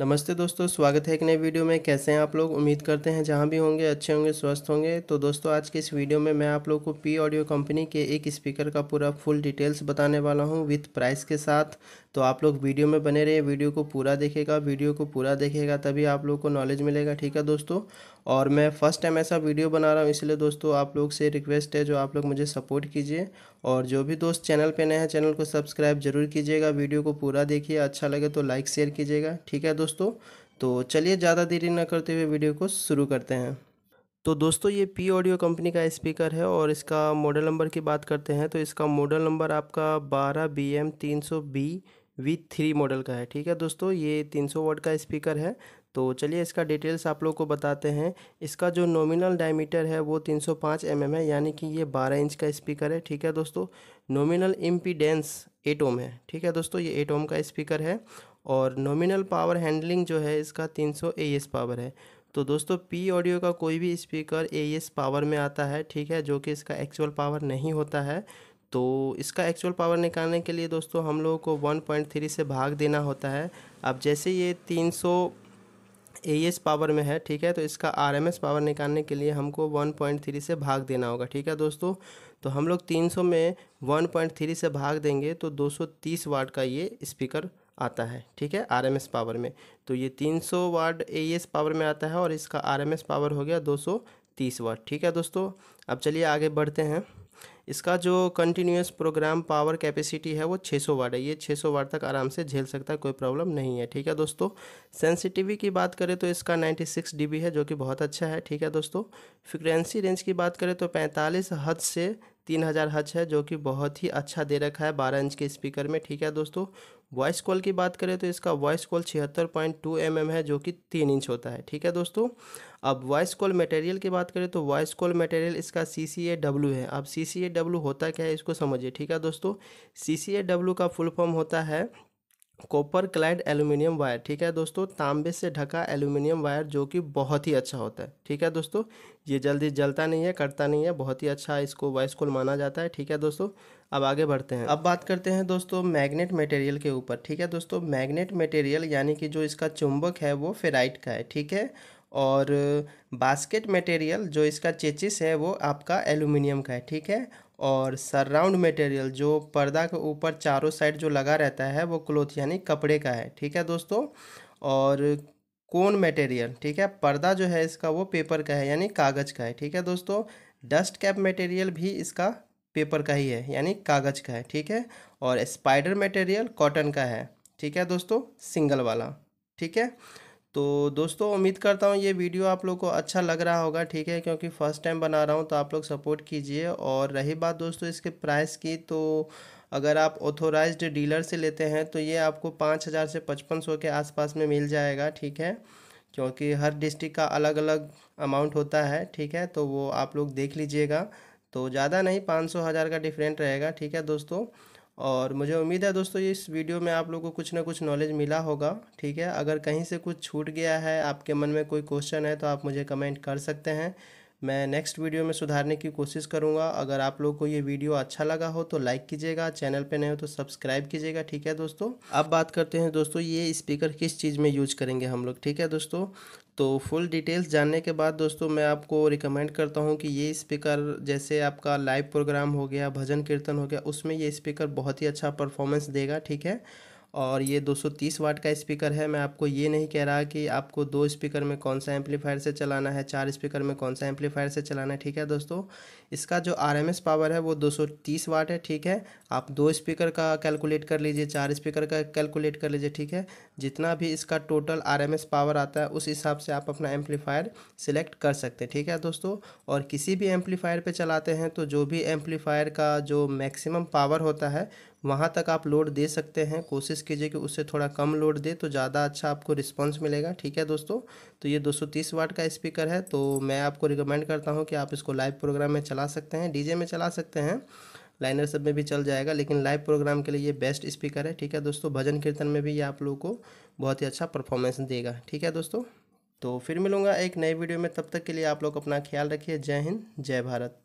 नमस्ते दोस्तों स्वागत है एक नए वीडियो में कैसे हैं आप लोग उम्मीद करते हैं जहां भी होंगे अच्छे होंगे स्वस्थ होंगे तो दोस्तों आज के इस वीडियो में मैं आप लोग को पी ऑडियो कंपनी के एक स्पीकर का पूरा फुल डिटेल्स बताने वाला हूं विथ प्राइस के साथ तो आप लोग वीडियो में बने रहिए वीडियो को पूरा देखेगा वीडियो को पूरा देखेगा तभी आप लोग को नॉलेज मिलेगा ठीक है दोस्तों और मैं फ़र्स्ट टाइम ऐसा वीडियो बना रहा हूँ इसलिए दोस्तों आप लोग से रिक्वेस्ट है जो आप लोग मुझे सपोर्ट कीजिए और जो भी दोस्त चैनल पर नए हैं चैनल को सब्सक्राइब जरूर कीजिएगा वीडियो को पूरा देखिए अच्छा लगे तो लाइक शेयर कीजिएगा ठीक है दोस्तों तो चलिए ज़्यादा देरी ना करते हुए वीडियो को शुरू करते हैं तो दोस्तों ये पी ऑडियो कंपनी का स्पीकर है और इसका मॉडल नंबर की बात करते हैं तो इसका मॉडल नंबर आपका बारह बी एम तीन सौ बी वी थ्री मॉडल का है ठीक है दोस्तों ये तीन सौ वाट का स्पीकर है तो चलिए इसका डिटेल्स आप लोग को बताते हैं इसका जो नॉमिनल डायमीटर है वो 305 mm है यानी कि ये 12 इंच का स्पीकर है ठीक है दोस्तों नॉमिनल इम्पीडेंस एट ओम है ठीक है दोस्तों ये एट ओम का स्पीकर है और नॉमिनल पावर हैंडलिंग जो है इसका 300 सौ पावर है तो दोस्तों पी ऑडियो का कोई भी स्पीकर ए पावर में आता है ठीक है जो कि इसका एक्चुअल पावर नहीं होता है तो इसका एक्चुअल पावर निकालने के लिए दोस्तों हम लोगों को 1.3 से भाग देना होता है अब जैसे ये 300 सौ पावर में है ठीक है तो इसका एस पावर निकालने के लिए हमको 1.3 से भाग देना होगा ठीक है दोस्तों तो हम लोग 300 में 1.3 से भाग देंगे तो 230 वाट का ये स्पीकर आता है ठीक है आरएमएस पावर में तो ये 300 वाट ए पावर e में आता है और इसका आरएमएस पावर हो गया 230 वाट ठीक है दोस्तों अब चलिए आगे बढ़ते हैं इसका जो कंटिन्यूस प्रोग्राम पावर कैपेसिटी है वो 600 वाट है ये 600 वाट तक आराम से झेल सकता है कोई प्रॉब्लम नहीं है ठीक है दोस्तों सेंसिटिवी की बात करें तो इसका 96 डीबी है जो कि बहुत अच्छा है ठीक है दोस्तों फ्रिक्वेंसी रेंज की बात करें तो 45 हद से तीन हज़ार हच है जो कि बहुत ही अच्छा दे रखा है बारह इंच के स्पीकर में ठीक है दोस्तों वॉइस कॉल की बात करें तो इसका वॉइस कॉल छिहत्तर पॉइंट टू एम एम है जो कि तीन इंच होता है ठीक है दोस्तों अब वॉइस कॉल मटेरियल की बात करें तो वॉइस कॉल मटेरियल इसका सी सी ए डब्ल्यू है अब सी सी ए डब्ल्यू होता क्या है इसको समझिए ठीक है दोस्तों सी सी ए डब्ल्यू का फुल फॉर्म होता है कॉपर क्लाइड एल्यूमिनियम वायर ठीक है दोस्तों तांबे से ढका एल्यूमिनियम वायर जो कि बहुत ही अच्छा होता है ठीक है दोस्तों ये जल्दी जलता नहीं है कटता नहीं है बहुत ही अच्छा इसको वाइसकुल माना जाता है ठीक है दोस्तों अब आगे बढ़ते हैं अब बात करते हैं दोस्तों मैग्नेट मटेरियल के ऊपर ठीक है दोस्तों मैग्नेट मटेरियल यानी कि जो इसका चुंबक है वो फेराइट का है ठीक है और बास्केट मटेरियल जो इसका चेचिस है वो आपका एलुमिनियम का है ठीक है और सराउंड मटेरियल जो पर्दा के ऊपर चारों साइड जो लगा रहता है वो क्लोथ यानी कपड़े का है ठीक है दोस्तों और कौन मटेरियल ठीक है पर्दा जो है इसका वो पेपर का है यानी कागज़ का है ठीक है दोस्तों डस्ट कैप मटेरियल भी इसका पेपर का ही है यानी कागज़ का है ठीक है और स्पाइडर मटेरियल कॉटन का है ठीक है दोस्तों सिंगल वाला ठीक है तो दोस्तों उम्मीद करता हूँ ये वीडियो आप लोग को अच्छा लग रहा होगा ठीक है क्योंकि फ़र्स्ट टाइम बना रहा हूँ तो आप लोग सपोर्ट कीजिए और रही बात दोस्तों इसके प्राइस की तो अगर आप ऑथोराइज्ड डीलर से लेते हैं तो ये आपको पाँच हज़ार से पचपन सौ के आसपास में मिल जाएगा ठीक है क्योंकि हर डिस्ट्रिक्ट का अलग अलग अमाउंट होता है ठीक है तो वो आप लोग देख लीजिएगा तो ज़्यादा नहीं पाँच सौ हज़ार का डिफरेंट रहेगा ठीक है दोस्तों और मुझे उम्मीद है दोस्तों इस वीडियो में आप लोगों को कुछ ना कुछ नॉलेज मिला होगा ठीक है अगर कहीं से कुछ छूट गया है आपके मन में कोई क्वेश्चन है तो आप मुझे कमेंट कर सकते हैं मैं नेक्स्ट वीडियो में सुधारने की कोशिश करूँगा अगर आप लोग को ये वीडियो अच्छा लगा हो तो लाइक कीजिएगा चैनल पे नए हो तो सब्सक्राइब कीजिएगा ठीक है दोस्तों अब बात करते हैं दोस्तों ये स्पीकर किस चीज़ में यूज करेंगे हम लोग ठीक है दोस्तों तो फुल डिटेल्स जानने के बाद दोस्तों मैं आपको रिकमेंड करता हूँ कि ये स्पीकर जैसे आपका लाइव प्रोग्राम हो गया भजन कीर्तन हो गया उसमें ये स्पीकर बहुत ही अच्छा परफॉर्मेंस देगा ठीक है और ये 230 वाट का स्पीकर है मैं आपको ये नहीं कह रहा कि आपको दो स्पीकर में कौन सा एम्पलीफायर से चलाना है चार स्पीकर में कौन सा एम्पलीफायर से चलाना है ठीक है दोस्तों इसका जो आरएमएस पावर है वो 230 वाट है ठीक है आप दो स्पीकर का कैलकुलेट कर लीजिए चार स्पीकर का कैलकुलेट कर लीजिए ठीक है जितना भी इसका टोटल आर पावर आता है उस हिसाब से आप अपना एम्पलीफायर सिलेक्ट कर सकते हैं ठीक है दोस्तों और किसी भी एम्पलीफायर पर चलाते हैं तो जो भी एम्पलीफायर का जो मैक्सिमम पावर होता है वहाँ तक आप लोड दे सकते हैं कोशिश कीजिए कि उससे थोड़ा कम लोड दे तो ज़्यादा अच्छा आपको रिस्पांस मिलेगा ठीक है दोस्तों तो ये 230 वाट का स्पीकर है तो मैं आपको रिकमेंड करता हूँ कि आप इसको लाइव प्रोग्राम में चला सकते हैं डीजे में चला सकते हैं लाइनर सब में भी चल जाएगा लेकिन लाइव प्रोग्राम के लिए ये बेस्ट स्पीकर है ठीक है दोस्तों भजन कीर्तन में भी ये आप लोगों को बहुत ही अच्छा परफॉर्मेंस देगा ठीक है दोस्तों तो फिर मिलूँगा एक नई वीडियो में तब तक के लिए आप लोग अपना ख्याल रखिए जय हिंद जय भारत